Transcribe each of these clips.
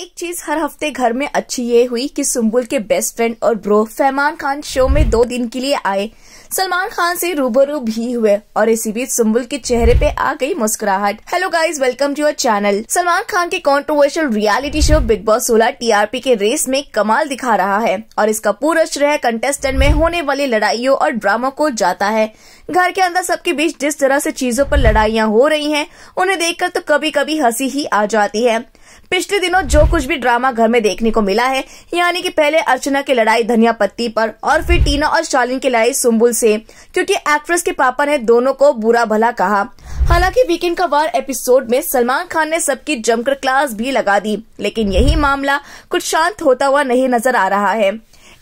एक चीज हर हफ्ते घर में अच्छी ये हुई कि सुम्बुल के बेस्ट फ्रेंड और ब्रो फैमान खान शो में दो दिन के लिए आए सलमान खान से रूबरू भी हुए और इसी बीच सुम्बुल के चेहरे पे आ गई मुस्कुराहट hello guys welcome to our channel Salman Khan के controversial reality show Bigg Boss 16 TRP के रेस में कमाल दिखा रहा है और इसका पूरा श्रेय कंटेस्टेंट में होने वाली लड़ाइयों और ड्रामों को जाता है घर के अंदर सबके बीच जिस तरह से चीजों पर लड़ाइयाँ हो रही है उन्हें देखकर तो कभी कभी हंसी ही आ जाती है पिछले दिनों जो कुछ भी ड्रामा घर में देखने को मिला है यानी कि पहले अर्चना की लड़ाई धनिया पत्ती पर और फिर टीना और शालिन की लड़ाई सुम्बुल से क्योंकि एक्ट्रेस के पापा ने दोनों को बुरा भला कहा हालांकि वीकेंड का वार एपिसोड में सलमान खान ने सबकी जमकर क्लास भी लगा दी लेकिन यही मामला कुछ शांत होता हुआ नहीं नजर आ रहा है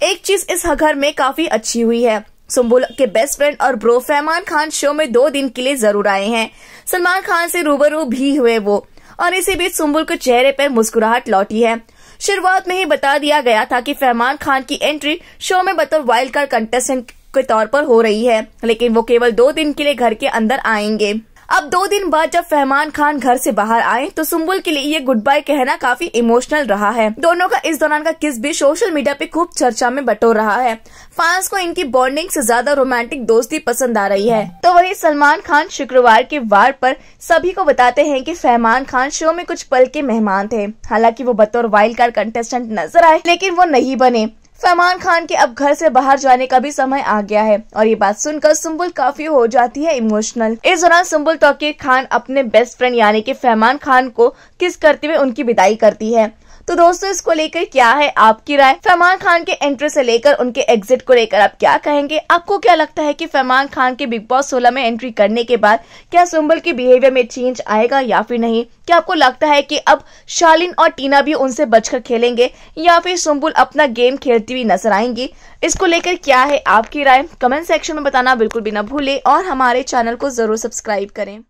एक चीज इस घर में काफी अच्छी हुई है सुम्बुल के बेस्ट फ्रेंड और ब्रो फैमान खान शो में दो दिन के लिए जरूर आए हैं सलमान खान से रूबरू भी हुए वो और इसी बीच सुम्बुल के चेहरे पर मुस्कुराहट लौटी है शुरुआत में ही बता दिया गया था कि फरमान खान की एंट्री शो में बतौर वाइल्ड कार्ड कंटेस्टेंट के तौर पर हो रही है लेकिन वो केवल दो दिन के लिए घर के अंदर आएंगे अब दो दिन बाद जब फहमान खान घर से बाहर आए तो सुम्बुल के लिए ये गुड बाय कहना काफी इमोशनल रहा है दोनों का इस दौरान का किस भी सोशल मीडिया पे खूब चर्चा में बटोर रहा है फैंस को इनकी बॉन्डिंग से ज्यादा रोमांटिक दोस्ती पसंद आ रही है तो वही सलमान खान शुक्रवार के वार पर सभी को बताते हैं कि फहमान खान शो में कुछ पल के मेहमान थे हालांकि वो बतौर वाइल्ड कार्ड कंटेस्टेंट नजर आए लेकिन वो नहीं बने सलमान खान के अब घर से बाहर जाने का भी समय आ गया है और ये बात सुनकर सुम्बुल काफी हो जाती है इमोशनल इस दौरान सुम्बुल तोकीर खान अपने बेस्ट फ्रेंड यानी कि फहमान खान को किस करते हुए उनकी विदाई करती है तो दोस्तों इसको लेकर क्या है आपकी राय फैमान खान के एंट्री से लेकर उनके एग्जिट को लेकर आप क्या कहेंगे आपको क्या लगता है की फैमान खान के बिग बॉस सोलह में एंट्री करने के बाद क्या सुम्बल के बिहेवियर में चेंज आएगा या फिर नहीं क्या आपको लगता है की अब शालिन और टीना भी उनसे बचकर खेलेंगे या फिर सुम्बुल अपना गेम खेलती हुई नजर आएंगी इसको लेकर क्या है आपकी राय कमेंट सेक्शन में बताना बिल्कुल भी ना भूले और हमारे चैनल को जरूर सब्सक्राइब करें